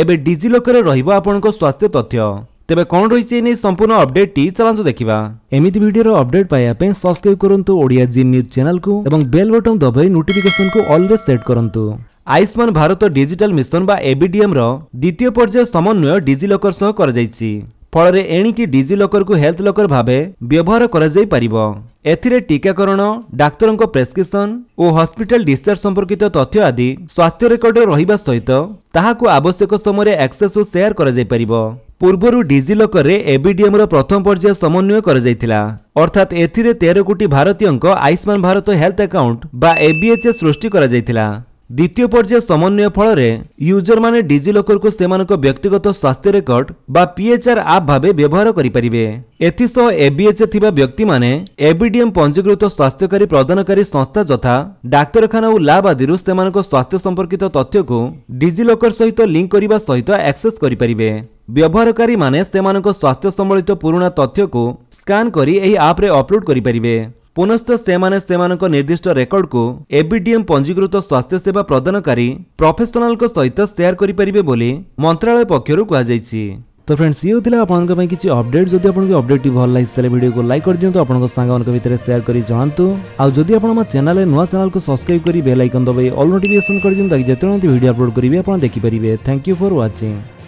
এবে ডিজিলকরে রহব আপনার স্বাস্থ্য তথ্য তেবে কম রয়েছে এই সম্পূর্ণ অপডেটটি চলতু দেখা এমিতি ভিডিওর অপডেট পাইয়া পাই সবসক্রাইব করন্তু ওড়িয়া জি নিউজ চ্যানেলকু এবং বেল বটন দবাই নোটিফিকেশনকু অলরে সেট করন্তু আয়ুষ্মান ভারত ডিজিটাল মিশন বা এবিডিএম র দ্বিতীয় পর্যায় সমন্বয় ডিজিলকর সহ করা যাইছি ଫଳରେ ଏଣିକି ଡିଜି ଲକରକୁ ହେଲ୍ଥ ଲକର ଭାବେ ବ୍ୟବହାର କରାଯାଇପାରିବ ଏଥିରେ ଟିକାକରଣ ଡାକ୍ତରଙ୍କ ପ୍ରେସ୍କ୍ରିପ୍ସନ୍ ଓ ହସ୍ପିଟାଲ ଡିସଚାର୍ଜ ସମ୍ପର୍କିତ ତଥ୍ୟ ଆଦି ସ୍ୱାସ୍ଥ୍ୟ ରେକର୍ଡରେ ରହିବା ସହିତ ତାହାକୁ ଆବଶ୍ୟକ ସମୟରେ ଆକ୍ସେସ୍ ଓ ସେୟାର କରାଯାଇପାରିବ ପୂର୍ବରୁ ଡିଜି ଲକରରେ ଏବିଡିଏମ୍ର ପ୍ରଥମ ପର୍ଯ୍ୟାୟ ସମନ୍ୱୟ କରାଯାଇଥିଲା ଅର୍ଥାତ୍ ଏଥିରେ ତେର କୋଟି ଭାରତୀୟଙ୍କ ଆୟୁଷ୍ମାନ ଭାରତ ହେଲ୍ଥ ଆକାଉଣ୍ଟ ବା ଏବିଏଚ୍ଏ ସୃଷ୍ଟି କରାଯାଇଥିଲା ଦ୍ୱିତୀୟ ପର୍ଯ୍ୟାୟ ସମନ୍ୱୟ ଫଳରେ ୟୁଜରମାନେ ଡିଜିଲକରକୁ ସେମାନଙ୍କ ବ୍ୟକ୍ତିଗତ ସ୍ୱାସ୍ଥ୍ୟ ରେକର୍ଡ ବା ପିଏଚ୍ଆର୍ ଆପ୍ ଭାବେ ବ୍ୟବହାର କରିପାରିବେ ଏଥିସହ ଏବିଏଚ୍ଏ ଥିବା ବ୍ୟକ୍ତିମାନେ ଏବିଡିଏମ୍ ପଞ୍ଜୀକୃତ ସ୍ୱାସ୍ଥ୍ୟକାରୀ ପ୍ରଦାନକାରୀ ସଂସ୍ଥା ଯଥା ଡାକ୍ତରଖାନା ଓ ଲାବ୍ ଆଦିରୁ ସେମାନଙ୍କ ସ୍ୱାସ୍ଥ୍ୟ ସମ୍ପର୍କିତ ତଥ୍ୟକୁ ଡିଜିଲକର ସହିତ ଲିଙ୍କ୍ କରିବା ସହିତ ଆକ୍ସେସ୍ କରିପାରିବେ ବ୍ୟବହାରକାରୀମାନେ ସେମାନଙ୍କ ସ୍ୱାସ୍ଥ୍ୟ ସମ୍ବଳିତ ପୁରୁଣା ତଥ୍ୟକୁ ସ୍କାନ୍ କରି ଏହି ଆପ୍ରେ ଅପଲୋଡ଼ କରିପାରିବେ ପୁନଶ୍ଚ ସେମାନେ ସେମାନଙ୍କ ନିର୍ଦ୍ଦିଷ୍ଟ ରେକର୍ଡକୁ ଏବିଡିଏମ୍ ପଞ୍ଜୀକୃତ ସ୍ୱାସ୍ଥ୍ୟସେବା ପ୍ରଦାନକାରୀ ପ୍ରଫେସନାଲଙ୍କ ସହିତ ସେୟାର କରିପାରିବେ ବୋଲି ମନ୍ତ୍ରାଳୟ ପକ୍ଷରୁ କୁହାଯାଇଛି ତ ଫ୍ରେଣ୍ଡସ୍ ଇଏ ହେଉଥିଲା ଆପଣଙ୍କ ପାଇଁ କିଛି ଅପଡେଟ୍ ଯଦି ଆପଣଙ୍କୁ ଅପଡେଟ୍ଟି ଭଲ ଲାଗିଛି ତାହେଲେ ଭିଡ଼ିଓକୁ ଲାଇକ୍ କରିଦିଅନ୍ତୁ ଆପଣଙ୍କ ସାଙ୍ଗମାନଙ୍କ ଭିତରେ ସେୟାର କରି ଜଣାନ୍ତୁ ଆଉ ଯଦି ଆପଣ ଆମ ଚ୍ୟାନେଲରେ ନୂଆ ଚ୍ୟାନେଲକୁ ସବସ୍କ୍ରାଇବ୍ କରି ବେଲ୍ ଆଇକନ୍ ଦବାଇ ଅଲ୍ ନୋଟିଫିକେସନ୍ କରିଦିଅନ୍ତୁ ତାକି ଯେତେବେଳେ ଭିଡ଼ିଓ ଅପଲୋଡ଼ କରିବେ ଆପଣ ଦେଖିପାରିବେ ଥ୍ୟାଙ୍କ ୟୁ ଫର୍ ୱାଚିଂ